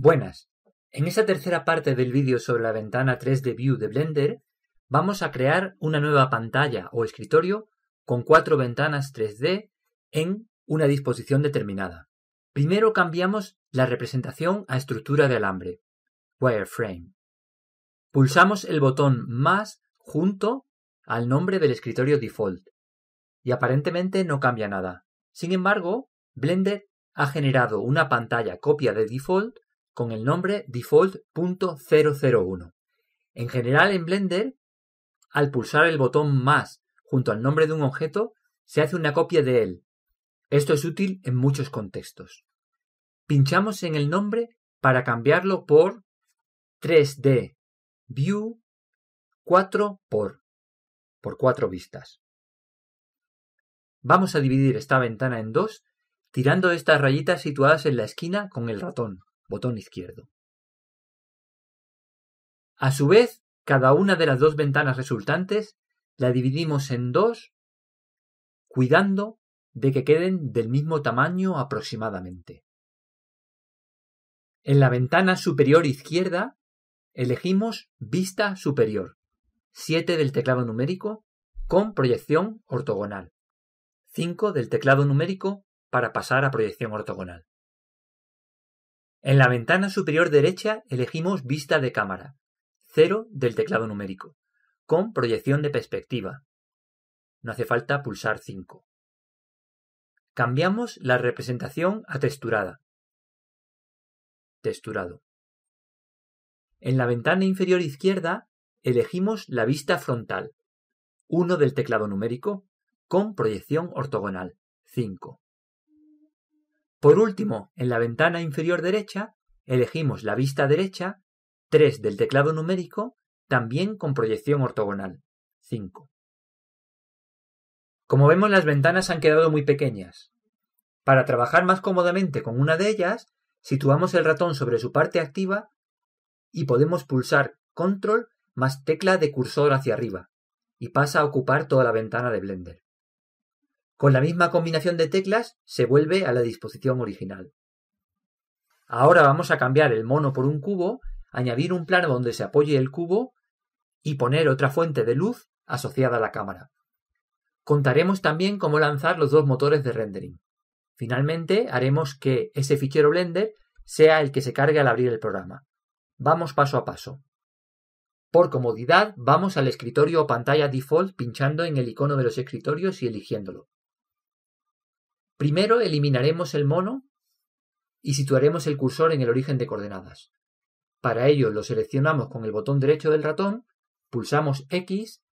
Buenas, en esta tercera parte del vídeo sobre la ventana 3D View de Blender, vamos a crear una nueva pantalla o escritorio con cuatro ventanas 3D en una disposición determinada. Primero cambiamos la representación a estructura de alambre, wireframe. Pulsamos el botón más junto al nombre del escritorio default y aparentemente no cambia nada. Sin embargo, Blender ha generado una pantalla copia de default con el nombre default.001. En general en Blender, al pulsar el botón más junto al nombre de un objeto, se hace una copia de él. Esto es útil en muchos contextos. Pinchamos en el nombre para cambiarlo por 3D View 4 por por cuatro vistas. Vamos a dividir esta ventana en dos tirando estas rayitas situadas en la esquina con el ratón botón izquierdo. A su vez, cada una de las dos ventanas resultantes la dividimos en dos, cuidando de que queden del mismo tamaño aproximadamente. En la ventana superior izquierda elegimos Vista Superior, 7 del teclado numérico con proyección ortogonal, 5 del teclado numérico para pasar a proyección ortogonal. En la ventana superior derecha elegimos vista de cámara, 0 del teclado numérico, con proyección de perspectiva. No hace falta pulsar 5. Cambiamos la representación a texturada. Texturado. En la ventana inferior izquierda elegimos la vista frontal, 1 del teclado numérico, con proyección ortogonal, 5. Por último, en la ventana inferior derecha, elegimos la vista derecha 3 del teclado numérico, también con proyección ortogonal 5. Como vemos, las ventanas han quedado muy pequeñas. Para trabajar más cómodamente con una de ellas, situamos el ratón sobre su parte activa y podemos pulsar Control más tecla de cursor hacia arriba, y pasa a ocupar toda la ventana de Blender. Con la misma combinación de teclas se vuelve a la disposición original. Ahora vamos a cambiar el mono por un cubo, añadir un plano donde se apoye el cubo y poner otra fuente de luz asociada a la cámara. Contaremos también cómo lanzar los dos motores de rendering. Finalmente haremos que ese fichero Blender sea el que se cargue al abrir el programa. Vamos paso a paso. Por comodidad, vamos al escritorio o pantalla default pinchando en el icono de los escritorios y eligiéndolo. Primero eliminaremos el mono y situaremos el cursor en el origen de coordenadas. Para ello lo seleccionamos con el botón derecho del ratón, pulsamos X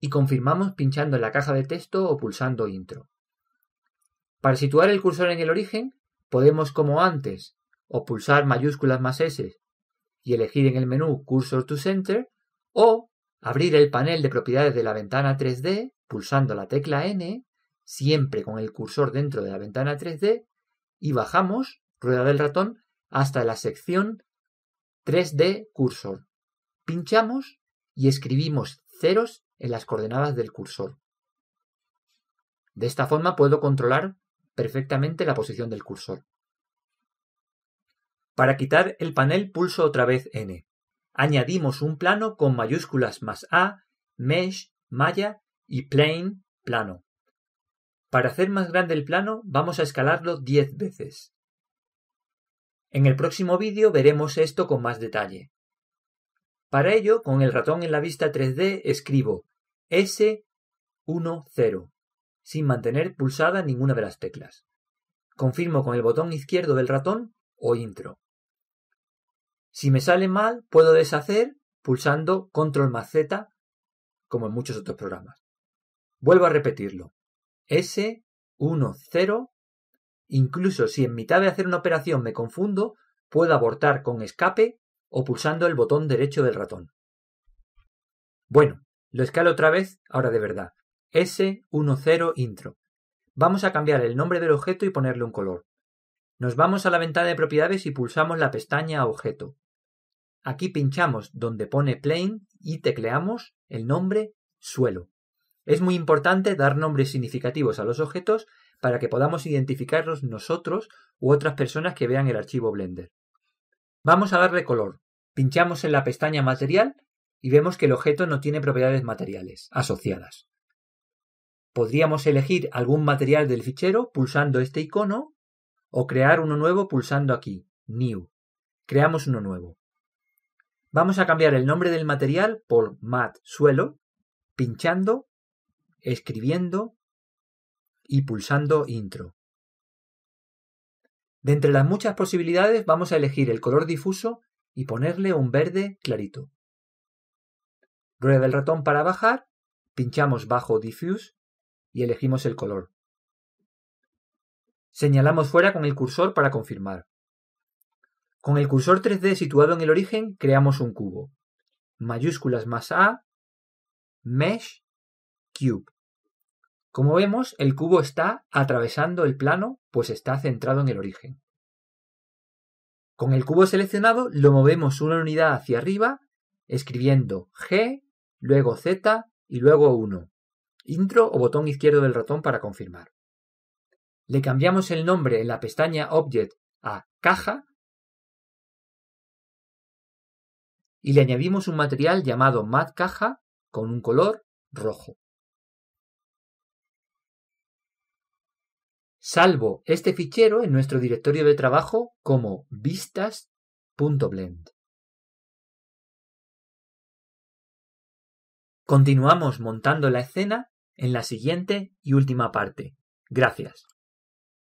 y confirmamos pinchando en la caja de texto o pulsando Intro. Para situar el cursor en el origen, podemos como antes o pulsar mayúsculas más S y elegir en el menú Cursor to Center o abrir el panel de propiedades de la ventana 3D pulsando la tecla N siempre con el cursor dentro de la ventana 3D y bajamos, rueda del ratón, hasta la sección 3D cursor. Pinchamos y escribimos ceros en las coordenadas del cursor. De esta forma puedo controlar perfectamente la posición del cursor. Para quitar el panel pulso otra vez N. Añadimos un plano con mayúsculas más A, Mesh, Malla y Plane, plano. Para hacer más grande el plano vamos a escalarlo 10 veces. En el próximo vídeo veremos esto con más detalle. Para ello, con el ratón en la vista 3D escribo S10 sin mantener pulsada ninguna de las teclas. Confirmo con el botón izquierdo del ratón o intro. Si me sale mal, puedo deshacer pulsando control más Z como en muchos otros programas. Vuelvo a repetirlo. S10. Incluso si en mitad de hacer una operación me confundo, puedo abortar con escape o pulsando el botón derecho del ratón. Bueno, lo escalo otra vez, ahora de verdad. S10 intro. Vamos a cambiar el nombre del objeto y ponerle un color. Nos vamos a la ventana de propiedades y pulsamos la pestaña objeto. Aquí pinchamos donde pone plane y tecleamos el nombre suelo. Es muy importante dar nombres significativos a los objetos para que podamos identificarlos nosotros u otras personas que vean el archivo Blender. Vamos a darle color. Pinchamos en la pestaña Material y vemos que el objeto no tiene propiedades materiales asociadas. Podríamos elegir algún material del fichero pulsando este icono o crear uno nuevo pulsando aquí, New. Creamos uno nuevo. Vamos a cambiar el nombre del material por mat suelo, pinchando escribiendo y pulsando intro. De entre las muchas posibilidades vamos a elegir el color difuso y ponerle un verde clarito. Rueda el ratón para bajar, pinchamos bajo diffuse y elegimos el color. Señalamos fuera con el cursor para confirmar. Con el cursor 3D situado en el origen creamos un cubo. Mayúsculas más A, Mesh como vemos, el cubo está atravesando el plano, pues está centrado en el origen. Con el cubo seleccionado lo movemos una unidad hacia arriba, escribiendo G, luego Z y luego 1. Intro o botón izquierdo del ratón para confirmar. Le cambiamos el nombre en la pestaña Object a Caja y le añadimos un material llamado Mat Caja con un color rojo. salvo este fichero en nuestro directorio de trabajo como vistas.blend. Continuamos montando la escena en la siguiente y última parte. Gracias.